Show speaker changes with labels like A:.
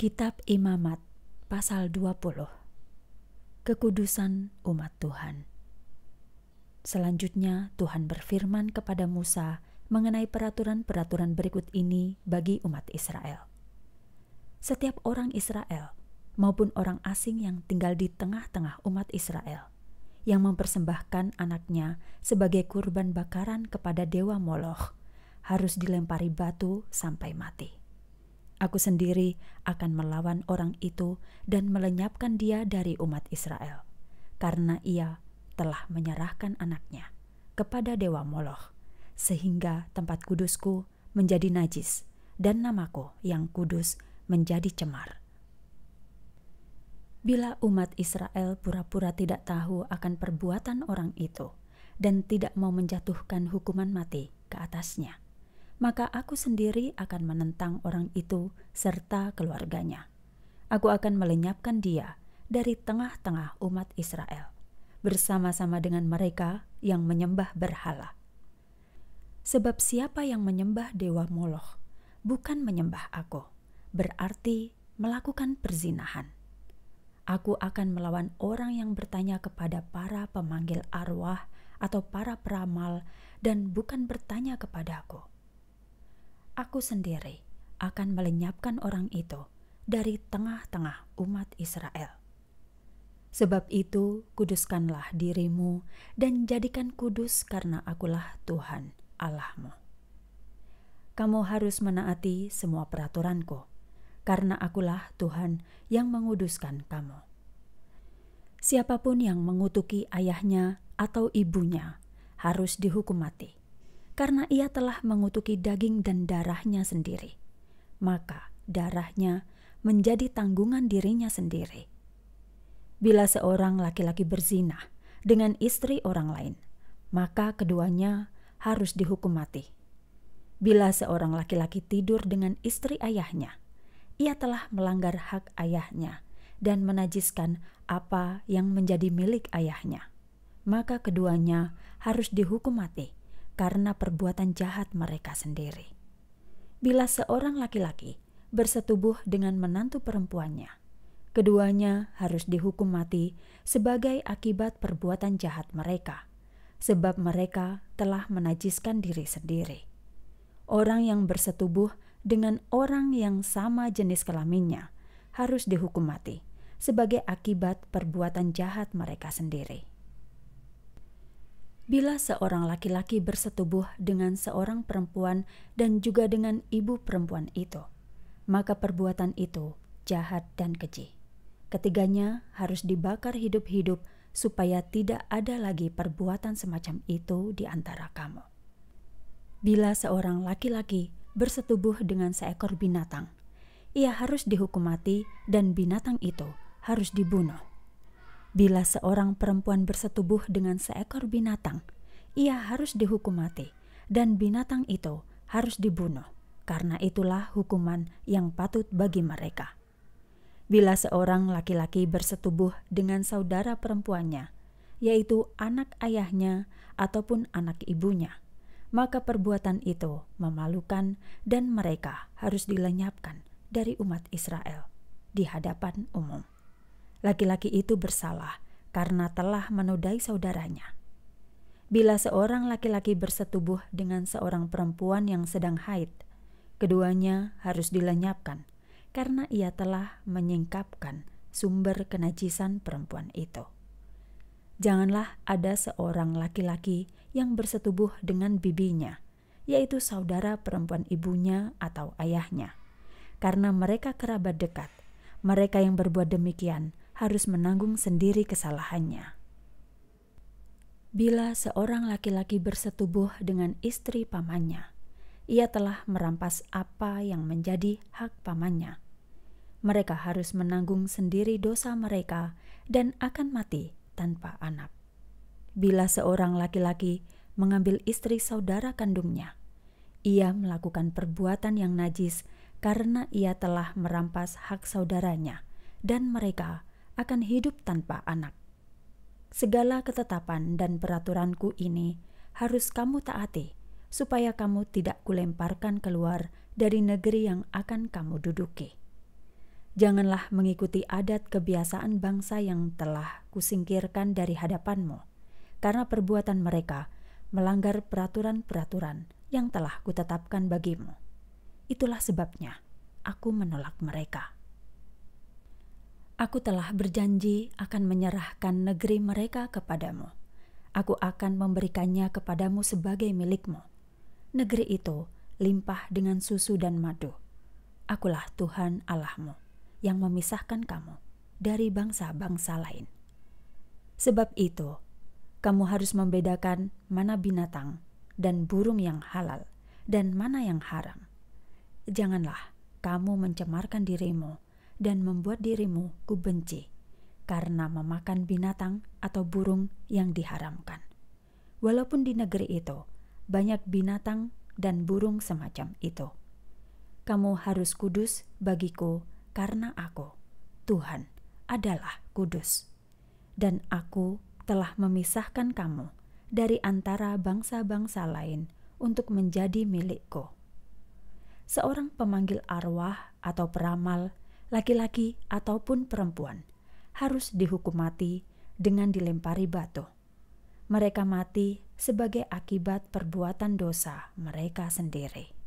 A: Kitab Imamat pasal 20 Kekudusan umat Tuhan Selanjutnya Tuhan berfirman kepada Musa mengenai peraturan-peraturan berikut ini bagi umat Israel. Setiap orang Israel maupun orang asing yang tinggal di tengah-tengah umat Israel yang mempersembahkan anaknya sebagai kurban bakaran kepada dewa Moloch harus dilempari batu sampai mati Aku sendiri akan melawan orang itu dan melenyapkan dia dari umat Israel, karena ia telah menyerahkan anaknya kepada Dewa Moloch, sehingga tempat kudusku menjadi najis dan namaku yang kudus menjadi cemar. Bila umat Israel pura-pura tidak tahu akan perbuatan orang itu dan tidak mau menjatuhkan hukuman mati ke atasnya, maka aku sendiri akan menentang orang itu serta keluarganya. Aku akan melenyapkan dia dari tengah-tengah umat Israel, bersama-sama dengan mereka yang menyembah berhala. Sebab siapa yang menyembah dewa Moloch bukan menyembah aku, berarti melakukan perzinahan. Aku akan melawan orang yang bertanya kepada para pemanggil arwah atau para peramal dan bukan bertanya kepada Aku aku sendiri akan melenyapkan orang itu dari tengah-tengah umat Israel. Sebab itu, kuduskanlah dirimu dan jadikan kudus karena akulah Tuhan Allahmu. Kamu harus menaati semua peraturanku, karena akulah Tuhan yang menguduskan kamu. Siapapun yang mengutuki ayahnya atau ibunya harus dihukum mati karena ia telah mengutuki daging dan darahnya sendiri. Maka darahnya menjadi tanggungan dirinya sendiri. Bila seorang laki-laki berzina dengan istri orang lain, maka keduanya harus dihukum mati. Bila seorang laki-laki tidur dengan istri ayahnya, ia telah melanggar hak ayahnya dan menajiskan apa yang menjadi milik ayahnya. Maka keduanya harus dihukum mati karena perbuatan jahat mereka sendiri. Bila seorang laki-laki bersetubuh dengan menantu perempuannya, keduanya harus dihukum mati sebagai akibat perbuatan jahat mereka, sebab mereka telah menajiskan diri sendiri. Orang yang bersetubuh dengan orang yang sama jenis kelaminnya harus dihukum mati sebagai akibat perbuatan jahat mereka sendiri bila seorang laki-laki bersetubuh dengan seorang perempuan dan juga dengan ibu perempuan itu, maka perbuatan itu jahat dan keji. Ketiganya harus dibakar hidup-hidup supaya tidak ada lagi perbuatan semacam itu di antara kamu. Bila seorang laki-laki bersetubuh dengan seekor binatang, ia harus dihukum mati dan binatang itu harus dibunuh. Bila seorang perempuan bersetubuh dengan seekor binatang, ia harus dihukum mati, dan binatang itu harus dibunuh. Karena itulah hukuman yang patut bagi mereka. Bila seorang laki-laki bersetubuh dengan saudara perempuannya, yaitu anak ayahnya ataupun anak ibunya, maka perbuatan itu memalukan, dan mereka harus dilenyapkan dari umat Israel di hadapan umum laki-laki itu bersalah karena telah menodai saudaranya. Bila seorang laki-laki bersetubuh dengan seorang perempuan yang sedang haid, keduanya harus dilenyapkan karena ia telah menyingkapkan sumber kenajisan perempuan itu. Janganlah ada seorang laki-laki yang bersetubuh dengan bibinya, yaitu saudara perempuan ibunya atau ayahnya, karena mereka kerabat dekat. Mereka yang berbuat demikian harus menanggung sendiri kesalahannya. Bila seorang laki-laki bersetubuh dengan istri pamannya, ia telah merampas apa yang menjadi hak pamannya. Mereka harus menanggung sendiri dosa mereka dan akan mati tanpa anak. Bila seorang laki-laki mengambil istri saudara kandungnya, ia melakukan perbuatan yang najis karena ia telah merampas hak saudaranya, dan mereka akan hidup tanpa anak. Segala ketetapan dan peraturanku ini harus kamu taati, supaya kamu tidak kulemparkan keluar dari negeri yang akan kamu duduki. Janganlah mengikuti adat kebiasaan bangsa yang telah kusingkirkan dari hadapanmu, karena perbuatan mereka melanggar peraturan-peraturan yang telah kutetapkan bagimu. Itulah sebabnya aku menolak mereka. Aku telah berjanji akan menyerahkan negeri mereka kepadamu. Aku akan memberikannya kepadamu sebagai milikmu. Negeri itu limpah dengan susu dan madu. Akulah Tuhan Allahmu yang memisahkan kamu dari bangsa-bangsa lain. Sebab itu, kamu harus membedakan mana binatang dan burung yang halal dan mana yang haram. Janganlah kamu mencemarkan dirimu dan membuat dirimu kubenci karena memakan binatang atau burung yang diharamkan. Walaupun di negeri itu banyak binatang dan burung semacam itu. Kamu harus kudus bagiku karena aku, Tuhan, adalah kudus. Dan aku telah memisahkan kamu dari antara bangsa-bangsa lain untuk menjadi milikku. Seorang pemanggil arwah atau peramal laki-laki ataupun perempuan, harus dihukum mati dengan dilempari batu. Mereka mati sebagai akibat perbuatan dosa mereka sendiri.